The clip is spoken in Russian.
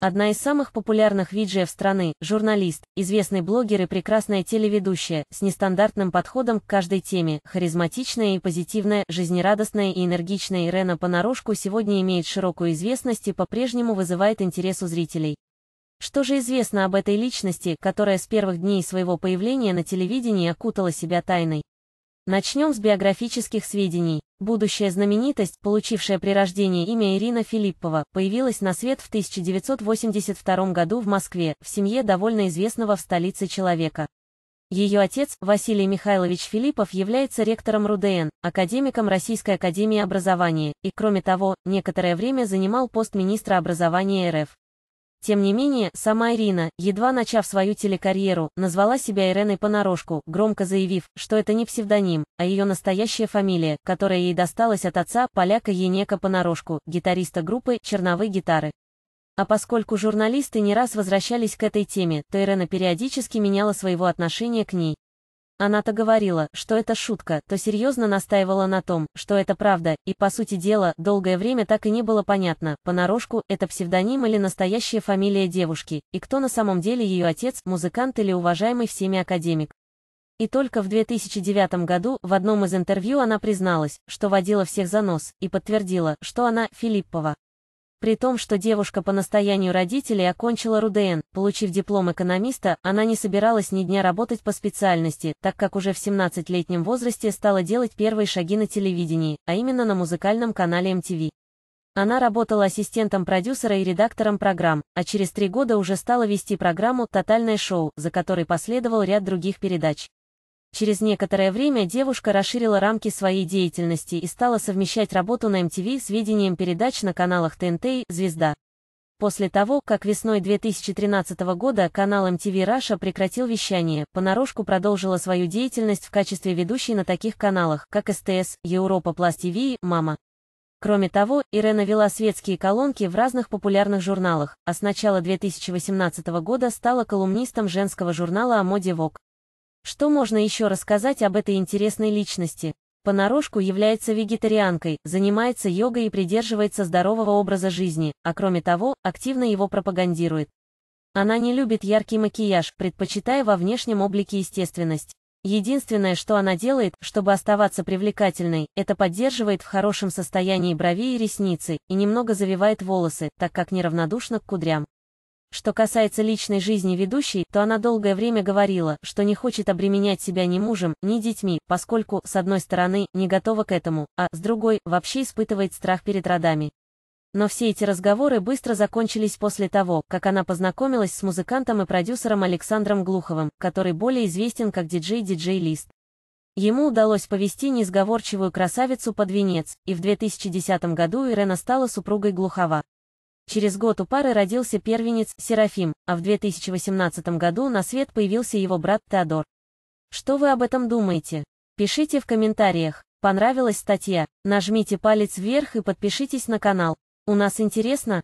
Одна из самых популярных виджиев страны, журналист, известный блогер и прекрасная телеведущая, с нестандартным подходом к каждой теме, харизматичная и позитивная, жизнерадостная и энергичная Ирена понарошку сегодня имеет широкую известность и по-прежнему вызывает интерес у зрителей. Что же известно об этой личности, которая с первых дней своего появления на телевидении окутала себя тайной? Начнем с биографических сведений. Будущая знаменитость, получившая при рождении имя Ирина Филиппова, появилась на свет в 1982 году в Москве, в семье довольно известного в столице человека. Ее отец, Василий Михайлович Филиппов, является ректором РУДН, академиком Российской Академии Образования, и, кроме того, некоторое время занимал пост министра образования РФ. Тем не менее, сама Ирина, едва начав свою телекарьеру, назвала себя Иреной понарошку, громко заявив, что это не псевдоним, а ее настоящая фамилия, которая ей досталась от отца, поляка Енека понарошку, гитариста группы «Черновые гитары». А поскольку журналисты не раз возвращались к этой теме, то Ирена периодически меняла своего отношения к ней. Она то говорила, что это шутка, то серьезно настаивала на том, что это правда, и, по сути дела, долгое время так и не было понятно, понарошку, это псевдоним или настоящая фамилия девушки, и кто на самом деле ее отец, музыкант или уважаемый всеми академик. И только в 2009 году в одном из интервью она призналась, что водила всех за нос, и подтвердила, что она Филиппова. При том, что девушка по настоянию родителей окончила РУДН, получив диплом экономиста, она не собиралась ни дня работать по специальности, так как уже в 17-летнем возрасте стала делать первые шаги на телевидении, а именно на музыкальном канале MTV. Она работала ассистентом продюсера и редактором программ, а через три года уже стала вести программу «Тотальное шоу», за которой последовал ряд других передач. Через некоторое время девушка расширила рамки своей деятельности и стала совмещать работу на MTV с ведением передач на каналах ТНТ и «Звезда». После того, как весной 2013 года канал MTV Russia прекратил вещание, понарошку продолжила свою деятельность в качестве ведущей на таких каналах, как СТС, Европа Пласт ТВ и «Мама». Кроме того, Ирена вела светские колонки в разных популярных журналах, а с начала 2018 года стала колумнистом женского журнала о моде Vogue. Что можно еще рассказать об этой интересной личности? Понарошку является вегетарианкой, занимается йогой и придерживается здорового образа жизни, а кроме того, активно его пропагандирует. Она не любит яркий макияж, предпочитая во внешнем облике естественность. Единственное, что она делает, чтобы оставаться привлекательной, это поддерживает в хорошем состоянии брови и ресницы, и немного завивает волосы, так как неравнодушна к кудрям. Что касается личной жизни ведущей, то она долгое время говорила, что не хочет обременять себя ни мужем, ни детьми, поскольку, с одной стороны, не готова к этому, а, с другой, вообще испытывает страх перед родами. Но все эти разговоры быстро закончились после того, как она познакомилась с музыкантом и продюсером Александром Глуховым, который более известен как диджей Диджей Лист. Ему удалось повести несговорчивую красавицу под венец, и в 2010 году Ирена стала супругой Глухова. Через год у пары родился первенец Серафим, а в 2018 году на свет появился его брат Теодор. Что вы об этом думаете? Пишите в комментариях. Понравилась статья? Нажмите палец вверх и подпишитесь на канал. У нас интересно,